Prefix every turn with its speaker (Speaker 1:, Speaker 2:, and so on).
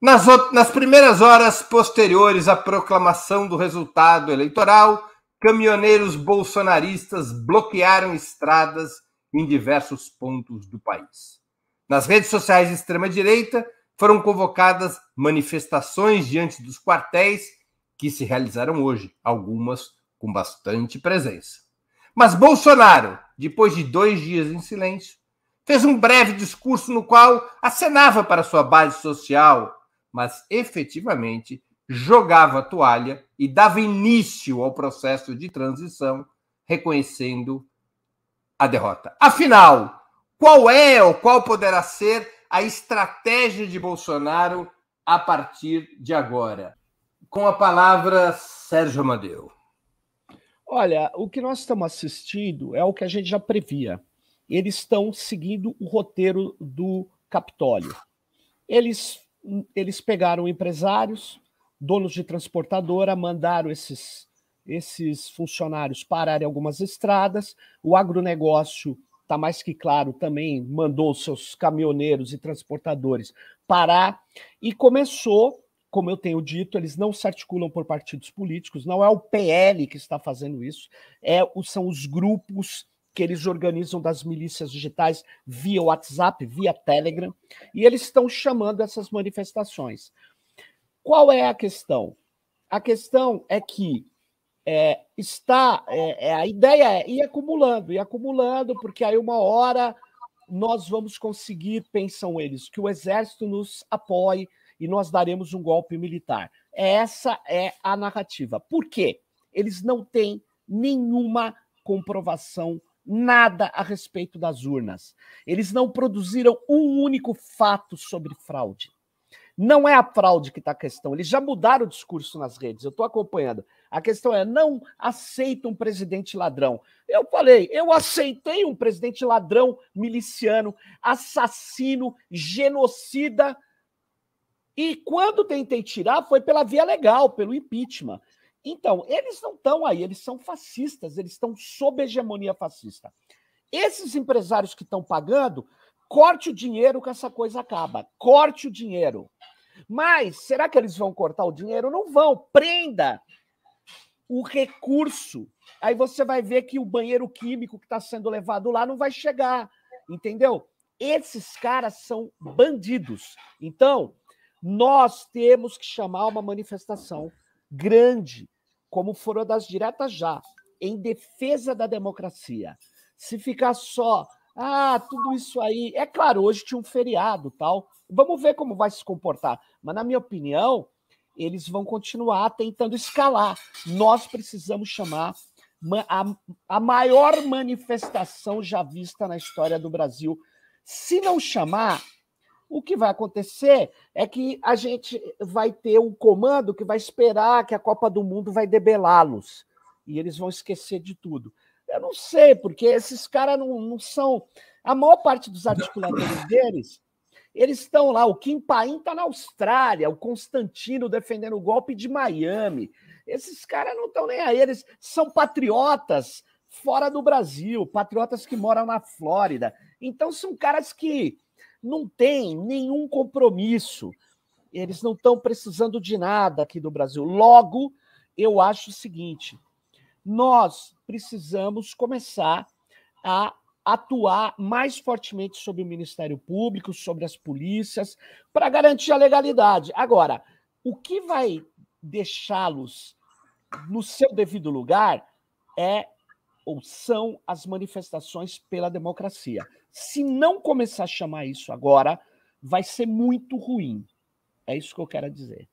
Speaker 1: Nas, nas primeiras horas posteriores à proclamação do resultado eleitoral, caminhoneiros bolsonaristas bloquearam estradas em diversos pontos do país. Nas redes sociais de extrema-direita, foram convocadas manifestações diante dos quartéis que se realizaram hoje, algumas com bastante presença. Mas Bolsonaro, depois de dois dias em silêncio, fez um breve discurso no qual acenava para sua base social, mas efetivamente jogava a toalha e dava início ao processo de transição, reconhecendo a derrota. Afinal, qual é ou qual poderá ser a estratégia de Bolsonaro a partir de agora? Com a palavra, Sérgio Amadeu.
Speaker 2: Olha, o que nós estamos assistindo é o que a gente já previa. Eles estão seguindo o roteiro do Capitólio. Eles eles pegaram empresários, donos de transportadora, mandaram esses, esses funcionários pararem algumas estradas, o agronegócio está mais que claro, também mandou seus caminhoneiros e transportadores parar e começou, como eu tenho dito, eles não se articulam por partidos políticos, não é o PL que está fazendo isso, é, são os grupos que eles organizam das milícias digitais via WhatsApp, via Telegram, e eles estão chamando essas manifestações. Qual é a questão? A questão é que é, está é, é, a ideia é ir acumulando, ir acumulando, porque aí uma hora nós vamos conseguir, pensam eles, que o exército nos apoie e nós daremos um golpe militar. Essa é a narrativa. Por quê? Eles não têm nenhuma comprovação nada a respeito das urnas. Eles não produziram um único fato sobre fraude. Não é a fraude que está a questão. Eles já mudaram o discurso nas redes. Eu estou acompanhando. A questão é: não aceito um presidente ladrão. Eu falei, eu aceitei um presidente ladrão, miliciano, assassino, genocida. E quando tentei tirar, foi pela via legal, pelo impeachment. Então, eles não estão aí, eles são fascistas, eles estão sob hegemonia fascista. Esses empresários que estão pagando, corte o dinheiro que essa coisa acaba. Corte o dinheiro. Mas será que eles vão cortar o dinheiro? Não vão. Prenda o recurso. Aí você vai ver que o banheiro químico que está sendo levado lá não vai chegar. Entendeu? Esses caras são bandidos. Então, nós temos que chamar uma manifestação grande como foram das diretas já, em defesa da democracia. Se ficar só, ah, tudo isso aí. É claro, hoje tinha um feriado tal. Vamos ver como vai se comportar. Mas, na minha opinião, eles vão continuar tentando escalar. Nós precisamos chamar a, a maior manifestação já vista na história do Brasil. Se não chamar, o que vai acontecer é que a gente vai ter um comando que vai esperar que a Copa do Mundo vai debelá-los. E eles vão esquecer de tudo. Eu não sei, porque esses caras não, não são. A maior parte dos articuladores deles, eles estão lá. O Kim Paim está na Austrália, o Constantino defendendo o golpe de Miami. Esses caras não estão nem aí. Eles são patriotas fora do Brasil, patriotas que moram na Flórida. Então são caras que não tem nenhum compromisso. Eles não estão precisando de nada aqui do Brasil. Logo, eu acho o seguinte: nós precisamos começar a atuar mais fortemente sobre o Ministério Público, sobre as polícias, para garantir a legalidade. Agora, o que vai deixá-los no seu devido lugar é ou são as manifestações pela democracia. Se não começar a chamar isso agora, vai ser muito ruim. É isso que eu quero dizer.